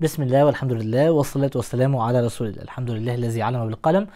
بسم الله والحمد لله والصلاة والسلام على رسول الله الحمد لله الذي علم بالقلم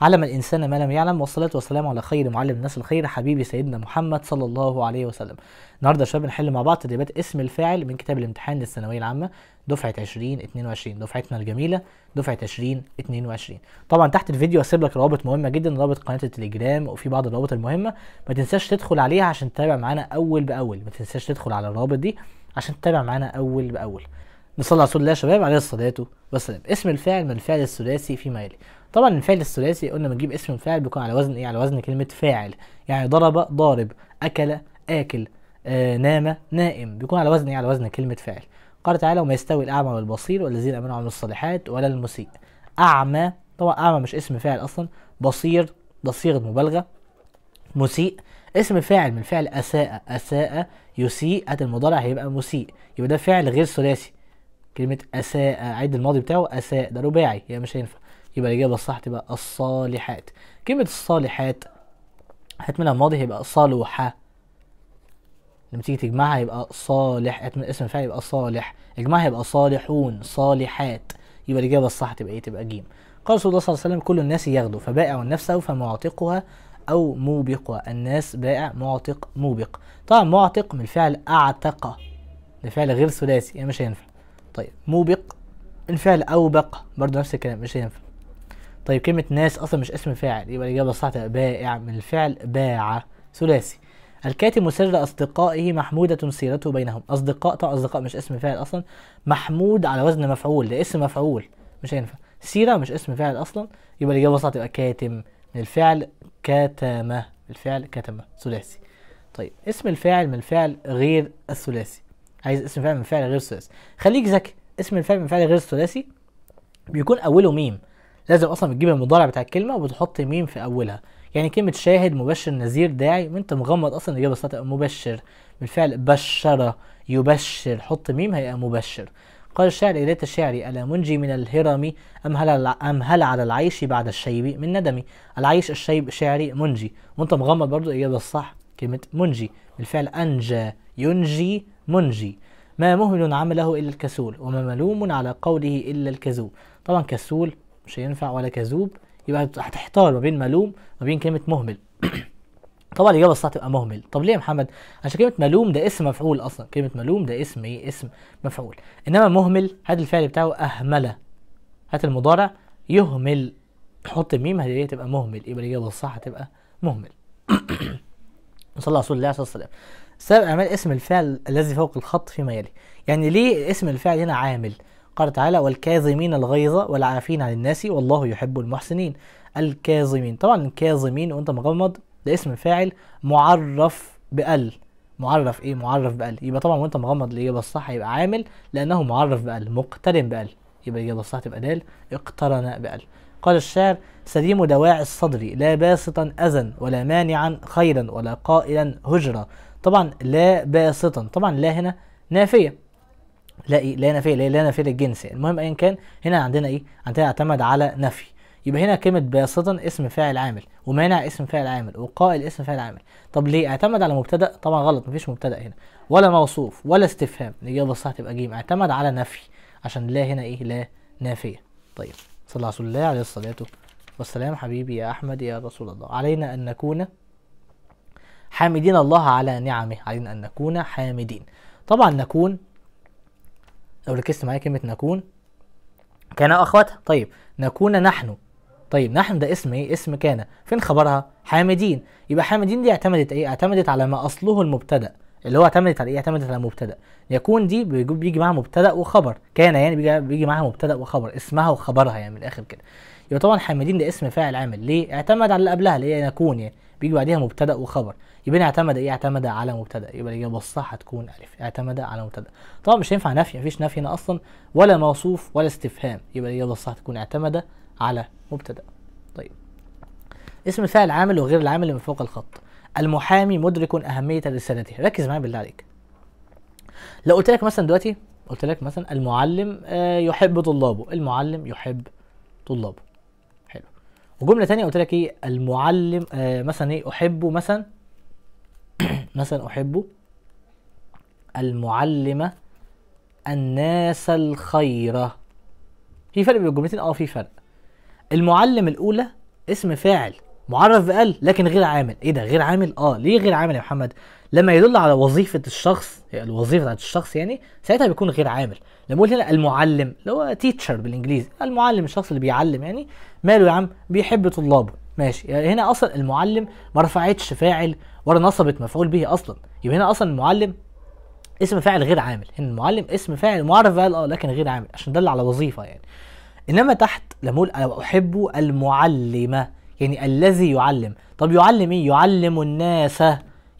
علم الإنسان ما لم يعلم والصلاة والسلام على خير معلم الناس الخير حبيبي سيدنا محمد صلى الله عليه وسلم النهارده يا شباب بنحل مع بعض تدريبات اسم الفاعل من كتاب الامتحان للثانوية العامة دفعة 2022 دفعتنا الجميلة دفعة 2022 طبعا تحت الفيديو هسيب لك روابط مهمة جدا رابط قناة التليجرام وفي بعض الروابط المهمة ما تنساش تدخل عليها عشان تتابع معانا أول بأول ما تنساش تدخل على الروابط دي عشان تتابع معانا أول بأول نصلي على رسول الله يا شباب عليه الصلاة والسلام اسم الفاعل من الفعل الثلاثي فيما يلي طبعا الفعل الثلاثي قلنا بنجيب اسم الفاعل بيكون على وزن ايه على وزن كلمة فاعل يعني ضرب ضارب أكل آكل آه نام نائم بيكون على وزن ايه على وزن كلمة فاعل قال تعالى وما يستوي الأعمى والبصير والذين آمنوا وعملوا الصالحات ولا المسيء أعمى طبعا أعمى مش اسم فاعل أصلا بصير ده صيغة مبالغة مسيء اسم فاعل من فعل أساء أساء يسيء هات المضارع هيبقى مسيء يبقى ده فعل غير ثلاثي كلمة أساء عد الماضي بتاعه أساء ده رباعي يبقى يعني مش هينفع يبقى الإجابة الصح تبقى الصالحات كلمة الصالحات منها الماضي هيبقى صالوحة لما تيجي تجمعها يبقى صالح هتملها اسم الفاعل يبقى صالح اجمعها يبقى صالحون صالحات يبقى الإجابة الصح تبقى إيه تبقى جيم قال رسول الله صلى الله عليه وسلم كل الناس يغدو فبائع النفس فمعتقها أو موبقها الناس بائع معتق موبق طبعا معتق من فعل أعتق ده فعل غير ثلاثي يعني مش هينفع طيب موبق الفعل أوبق برضه نفس الكلام مش هينفع طيب كلمة ناس أصلا مش اسم فاعل يبقى الإجابة الصح بائع يعني من الفعل باع ثلاثي الكاتم سر أصدقائه محمودة سيرته بينهم أصدقاء طبعا أصدقاء مش اسم فاعل أصلا محمود على وزن مفعول ده اسم مفعول مش هينفع سيرة مش اسم فاعل أصلا يبقى الإجابة الصح تبقى كاتم من الفعل كتم الفعل كتم ثلاثي طيب اسم الفاعل من الفعل غير الثلاثي عايز اسم فعل من فعل غير ثلاثي خليك ذكي اسم الفعل من فعل غير ثلاثي بيكون اوله ميم لازم اصلا بتجيب المضارع بتاع الكلمه وبتحط ميم في اولها يعني كلمه شاهد مبشر نذير داعي وانت مغمض اصلا الاجابه الصح مبشر من فعل بشر يبشر حط ميم هيبقى مبشر قال الشاعر إلية شعري ألا منجي من الهرم أم هل, أم هل على العيش بعد الشيب من ندمي العيش الشيب شعري منجي وانت مغمض برضو الإجابة الصح كلمة منجي بالفعل أنجى ينجي منجي ما مهمل عمله إلا الكسول وما ملوم على قوله إلا الكذوب طبعا كسول مش هينفع ولا كذوب يبقى هتحتار ما بين ملوم وما بين كلمة مهمل طبعا الاجابه الصح تبقى مهمل طب ليه يا محمد عشان كلمه ملوم ده اسم مفعول اصلا كلمه ملوم ده اسم ايه اسم مفعول انما مهمل هات الفعل بتاعه اهمل هات المضارع يهمل حط الميم هي إيه؟ تبقى مهمل يبقى الاجابه الصح هتبقى مهمل وصلى رسول الله صلى الله عليه وسلم سبب اعمال اسم الفعل الذي فوق الخط فيما يلي يعني ليه اسم الفعل هنا عامل قال تعالى والكاظمين الغيظ والعافين عن الناس والله يحب المحسنين الكاظمين طبعا الكاظمين وانت مغمض ده اسم فاعل معرف بال معرف ايه معرف بال يبقى طبعا وانت مغمض الاجابه الصح يبقى عامل لانه معرف بال مقترن بال يبقى الاجابه الصح تبقى دال اقترن بال قال الشاعر سليم دواعي الصدر لا باسطا اذى ولا مانعا خيرا ولا قائلا هجرا طبعا لا باسطا طبعا لا هنا نافيه لا ايه لا نافيه لا, لا نافيه للجنس يعني المهم ايا كان هنا عندنا ايه عندنا اعتمد على نفي يبقى هنا كلمه باسطا اسم فاعل عامل ومانع اسم فاعل عامل وقائل اسم فاعل عامل طب ليه اعتمد على مبتدا طبعا غلط مفيش مبتدا هنا ولا موصوف ولا استفهام الاجابه الصح تبقى جيم اعتمد على نفي عشان لا هنا ايه لا نافيه طيب صلى الله عليه الصلاه والسلام حبيبي يا احمد يا رسول الله علينا ان نكون حامدين الله على نعمه علينا أن نكون حامدين طبعا نكون لو ركزت معايا كلمة نكون كان أخواتها طيب نكون نحن طيب نحن ده اسم ايه اسم كان فين خبرها حامدين يبقى حامدين دي اعتمدت ايه اعتمدت على ما اصله المبتدأ اللي هو اعتمدت على ايه اعتمدت على مبتدا يكون دي بيجي معاها مبتدا وخبر كان يعني بيجي, معاها مبتدا وخبر اسمها وخبرها يعني من الاخر كده يبقى طبعا حامدين ده اسم فاعل عامل ليه اعتمد على اللي قبلها اللي هي نكون يعني بيجي بعديها مبتدا وخبر يبقى اعتمد ايه اعتمد على مبتدا يبقى الاجابه الصح هتكون الف اعتمد على مبتدا طبعا مش هينفع نفي مفيش نفي هنا اصلا ولا موصوف ولا استفهام يبقى الاجابه الصح تكون اعتمد على مبتدا طيب اسم الفاعل عامل وغير العامل اللي من فوق الخط المحامي مدرك أهمية رسالته ركز معايا بالله عليك لو قلت لك مثلا دلوقتي قلت لك مثلا المعلم آه، يحب طلابه المعلم يحب طلابه حلو وجمله تانية قلت لك ايه المعلم آه، مثلا ايه احبه مثلا مثلا احبه المعلمه الناس الخيره في فرق بين الجملتين اه في فرق المعلم الاولى اسم فاعل معرف بقل لكن غير عامل ايه ده غير عامل اه ليه غير عامل يا محمد لما يدل على وظيفه الشخص الوظيفه بتاعت الشخص يعني ساعتها بيكون غير عامل لما اقول هنا المعلم اللي هو تيتشر بالانجليزي المعلم الشخص اللي بيعلم يعني ماله يا عم بيحب طلابه ماشي يعني هنا اصلا المعلم ما رفعتش فاعل ولا نصبت مفعول به اصلا يبقى هنا اصلا المعلم اسم فاعل غير عامل هنا المعلم اسم فاعل معرف بقال اه لكن غير عامل عشان دل على وظيفه يعني انما تحت لما اقول احب المعلمه يعني الذي يعلم طب يعلم ايه يعلم الناس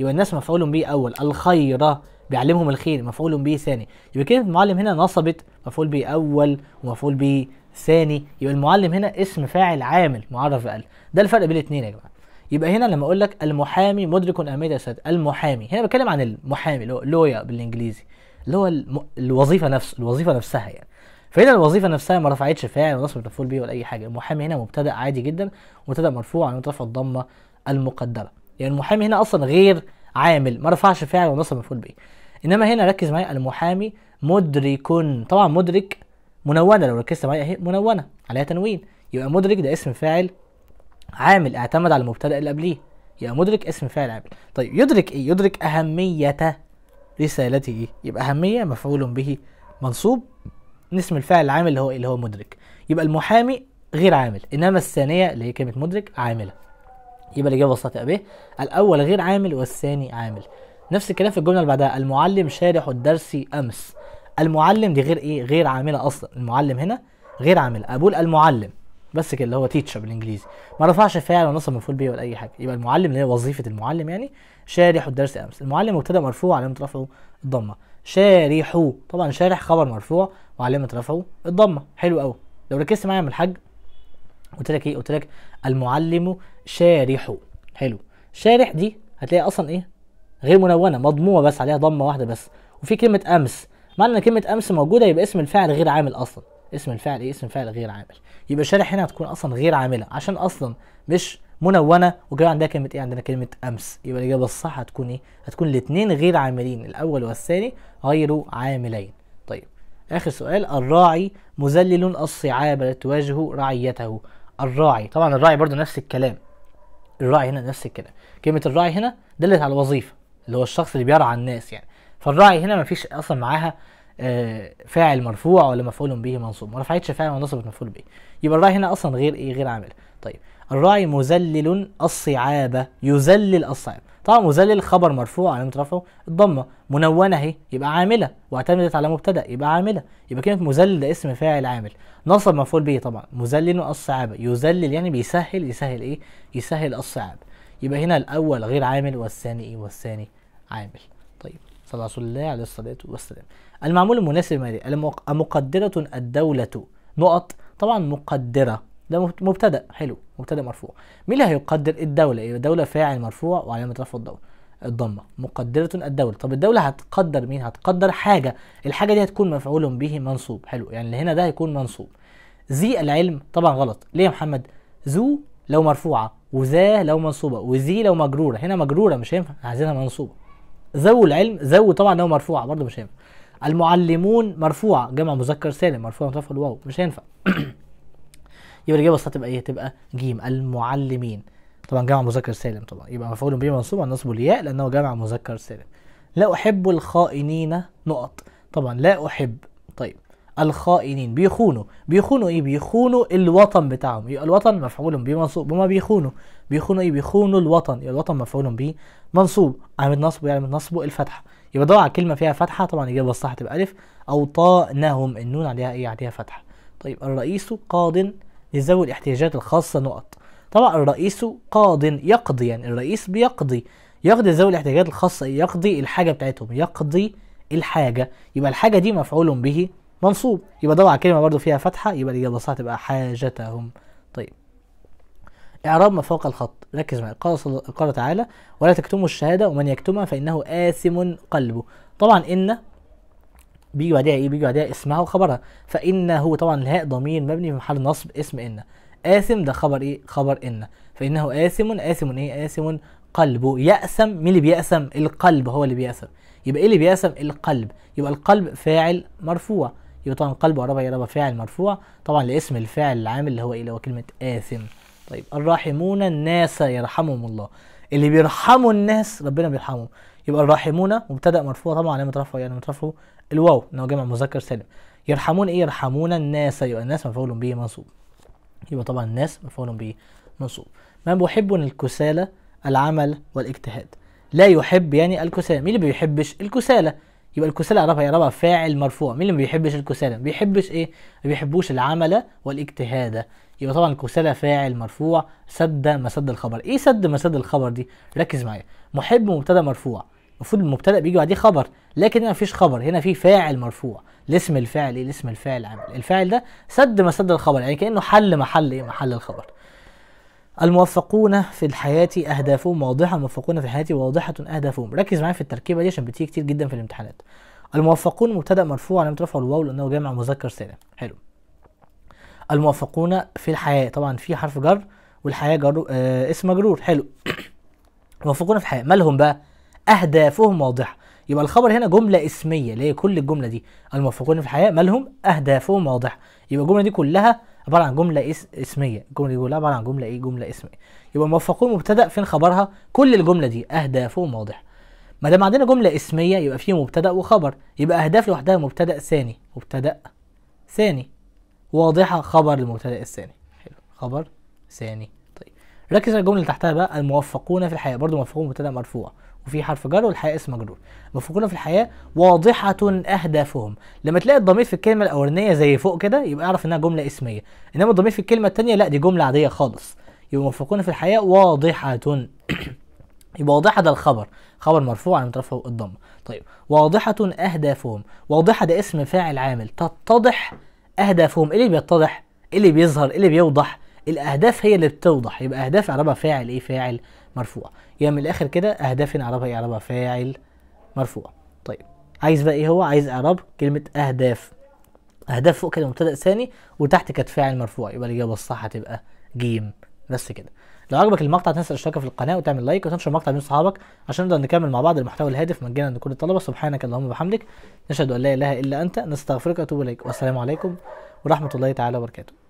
يبقى الناس مفعول به اول الخير بيعلمهم الخير مفعول به ثاني يبقى كلمه المعلم هنا نصبت مفعول به اول ومفعول به ثاني يبقى المعلم هنا اسم فاعل عامل معرف بقلب ده الفرق بين الاثنين يا جماعه يبقى هنا لما اقول لك المحامي مدرك امير اسد المحامي هنا بتكلم عن المحامي اللي هو لويا بالانجليزي اللي هو الوظيفه نفسه الوظيفه نفسها يعني فهنا الوظيفه نفسها ما رفعتش فاعل ونصب مفعول به ولا اي حاجه المحامي هنا مبتدا عادي جدا مبتدا مرفوع علامه رفع الضمه المقدره يعني المحامي هنا اصلا غير عامل ما رفعش فاعل ونصب مفعول به انما هنا ركز معايا المحامي مدرك طبعا مدرك منونه لو ركزت معايا اهي منونه عليها تنوين يبقى مدرك ده اسم فاعل عامل اعتمد على المبتدا اللي قبليه يبقى مدرك اسم فاعل عامل طيب يدرك ايه يدرك اهميه رسالته إيه؟ يبقى اهميه مفعول به منصوب نسم اسم الفاعل العامل اللي هو اللي هو مدرك يبقى المحامي غير عامل انما الثانيه اللي هي كلمه مدرك عامله يبقى الاجابه الخاطئه به الاول غير عامل والثاني عامل نفس الكلام في الجمله اللي بعدها المعلم شارح الدرس امس المعلم دي غير ايه غير عامله اصلا المعلم هنا غير عامل اقول المعلم بس كده اللي هو تيتشر بالانجليزي ما رفعش فاعل ونصب مفعول به ولا اي حاجه يبقى المعلم اللي هي وظيفه المعلم يعني شارح الدرس امس المعلم مبتدا مرفوع علامه رفعه الضمه شارحوا طبعا شارح خبر مرفوع وعلامه رفعه الضمه حلو قوي لو ركزت معايا من الحاج قلت لك ايه قلت لك المعلم شارح حلو شارح دي هتلاقي اصلا ايه غير منونه مضمومه بس عليها ضمه واحده بس وفي كلمه امس معنى ان كلمه امس موجوده يبقى اسم الفاعل غير عامل اصلا اسم الفاعل ايه اسم الفاعل غير عامل يبقى شارح هنا هتكون اصلا غير عامله عشان اصلا مش منونه وجاء عندها كلمه ايه عندنا كلمه امس يبقى الاجابه الصح هتكون ايه هتكون الاثنين غير عاملين الاول والثاني غير عاملين طيب اخر سؤال الراعي مذلل الصعاب تواجه رعيته الراعي طبعا الراعي برضو نفس الكلام الراعي هنا نفس الكلام كلمه الراعي هنا دلت على الوظيفه اللي هو الشخص اللي بيرعى الناس يعني فالراعي هنا مفيش اصلا معاها آه، فاعل مرفوع ولا مفعول به منصوب ما رفعتش فاعل ونصبت مفعول به يبقى الراعي هنا اصلا غير ايه غير عامل طيب الراعي مذلل الصعاب يذلل الصعاب طبعا مذلل خبر مرفوع علامة رفعه الضمة منونة اهي يبقى عاملة واعتمدت على مبتدأ يبقى عاملة يبقى كلمة مذلل ده اسم فاعل عامل نصب مفعول به طبعا مذلل الصعاب يذلل يعني بيسهل يسهل ايه يسهل الصعاب يبقى هنا الأول غير عامل والثاني ايه والثاني عامل طيب صلى الله عليه الصلاة والسلام المعمول المناسب مالي أمقدرة الدولة نقط طبعا مقدرة ده مبتدأ حلو مبتدأ مرفوع مين اللي هيقدر الدولة يبقى الدولة فاعل مرفوع وعلامة رفع الدولة الضمة مقدرة الدولة طب الدولة هتقدر مين هتقدر حاجة الحاجة دي هتكون مفعول به منصوب حلو يعني اللي هنا ده هيكون منصوب ذي العلم طبعا غلط ليه يا محمد ذو لو مرفوعة وذا لو منصوبة وذي لو مجرورة هنا مجرورة مش هينفع عايزينها منصوبة ذو العلم ذو طبعا لو مرفوعه برضه مش هينفع المعلمون مرفوعه جمع مذكر سالم مرفوعه مضاف الواو مش هينفع يبقى الاجابه الصح تبقى ايه تبقى جيم المعلمين طبعا جمع مذكر سالم طبعا يبقى مفعول به منصوب على الياء لانه جمع مذكر سالم لا احب الخائنين نقط طبعا لا احب طيب الخائنين بيخونوا بيخونوا ايه بيخونوا الوطن بتاعهم يبقى الوطن مفعول به منصوب هما بيخونوا بيخونوا ايه بيخونوا الوطن يبقى الوطن مفعول به منصوب علامة يعني من نصبه الفتحة يبقى دور على كلمة فيها فتحة طبعا الإجابة الصح تبقى ألف أو طانهم النون عليها ايه عليها فتحة طيب الرئيس قاض لذوي الاحتياجات الخاصة نقط طبعا الرئيس قاض يقضي يعني الرئيس بيقضي يقضي ذوي الاحتياجات الخاصة إيه؟ يقضي الحاجة بتاعتهم يقضي الحاجة يبقى الحاجة دي مفعول به منصوب يبقى دور على كلمه برضو فيها فتحه يبقى الاجابه صح تبقى حاجتهم طيب اعراب ما فوق الخط ركز معايا قال قال تعالى ولا تكتموا الشهاده ومن يكتمها فانه اثم قلبه طبعا ان بيجي بعدها ايه بيجي بعدها اسمها وخبرها فانه طبعا الهاء ضمير مبني في محل نصب اسم ان آثم ده خبر إيه؟ خبر إن فإنه آثم آثم إيه؟ آثم قلبه يأسم مين اللي بيأسم؟ القلب هو اللي بيأسم يبقى إيه اللي بيأسم؟ القلب يبقى القلب فاعل مرفوع يبقى طبعا قلب وعربة يا فاعل مرفوع طبعا لاسم الفاعل العامل اللي هو ايه اللي هو كلمة آثم طيب الراحمون الناس يرحمهم الله اللي بيرحموا الناس ربنا بيرحمهم يبقى الراحمون مبتدا مرفوع طبعا علامه رفعه يعني رفعه الواو ان هو جمع مذكر سالم يرحمون ايه يرحمون الناس يبقى الناس مفعول به منصوب يبقى طبعا الناس مفعول به منصوب من يحب الكسالى العمل والاجتهاد لا يحب يعني الكسالى مين اللي بيحبش الكسالى يبقى الكسالى اعرفها يا يعني ربع فاعل مرفوع مين اللي ما بيحبش الكسالى ما بيحبش ايه ما بيحبوش العمل والاجتهاد يبقى طبعا الكسالى فاعل مرفوع سد مسد الخبر ايه سد مسد الخبر دي ركز معايا محب مبتدا مرفوع المفروض المبتدا بيجي بعديه خبر لكن هنا مفيش خبر هنا في فاعل مرفوع الاسم الفاعل ايه الاسم الفاعل عامل الفاعل ده سد مسد الخبر يعني كانه حل محل ايه محل الخبر الموفقون في الحياة أهدافهم واضحة الموفقون في الحياة واضحة أهدافهم ركز معايا في التركيبة دي عشان بتيجي كتير جدا في الامتحانات الموفقون مبتدأ مرفوع علامة رفعه الواو لأنه جامع مذكر سالم حلو الموفقون في الحياة طبعا في حرف جر والحياة جر آه اسم مجرور حلو الموفقون في الحياة مالهم بقى أهدافهم واضحة يبقى الخبر هنا جملة اسمية اللي هي كل الجملة دي الموفقون في الحياة مالهم أهدافهم واضحة يبقى الجملة دي كلها عباره عن جمله اس اسميه الجمله دي كلها عباره عن جمله ايه جمله اسميه يبقى موفقون مبتدا فين خبرها كل الجمله دي اهدافهم واضح ما دام عندنا جمله اسميه يبقى فيه مبتدا وخبر يبقى اهداف لوحدها مبتدا ثاني مبتدا ثاني واضحه خبر المبتدا الثاني حلو خبر ثاني طيب ركز على الجمله اللي تحتها بقى الموفقون في الحياه برضو موفقون مبتدا مرفوع وفي حرف جر والحقيقه اسم مجرور مفكونا في الحياه واضحه اهدافهم لما تلاقي الضمير في الكلمه الاولانيه زي فوق كده يبقى اعرف انها جمله اسميه انما الضمير في الكلمه الثانيه لا دي جمله عاديه خالص يبقى مفكونا في الحياه واضحه يبقى واضحه ده الخبر خبر مرفوع على رفعه الضمه طيب واضحه اهدافهم واضحه ده اسم فاعل عامل تتضح اهدافهم ايه اللي بيتضح ايه اللي بيظهر ايه اللي بيوضح الاهداف هي اللي بتوضح يبقى اهداف اعربها فاعل ايه فاعل مرفوع يبقى من الاخر كده اهداف اعرابها ايه اعرابها فاعل مرفوع طيب عايز بقى ايه هو عايز اعراب كلمه اهداف اهداف فوق كده مبتدا ثاني وتحت كانت فاعل مرفوع يبقى الاجابه الصح هتبقى جيم بس كده لو عجبك المقطع تنسى الاشتراك في القناه وتعمل لايك وتنشر المقطع بين صحابك عشان نقدر نكمل مع بعض المحتوى الهادف مجانا لكل الطلبه سبحانك اللهم وبحمدك نشهد ان لا اله الا انت نستغفرك واتوب اليك والسلام عليكم ورحمه الله تعالى وبركاته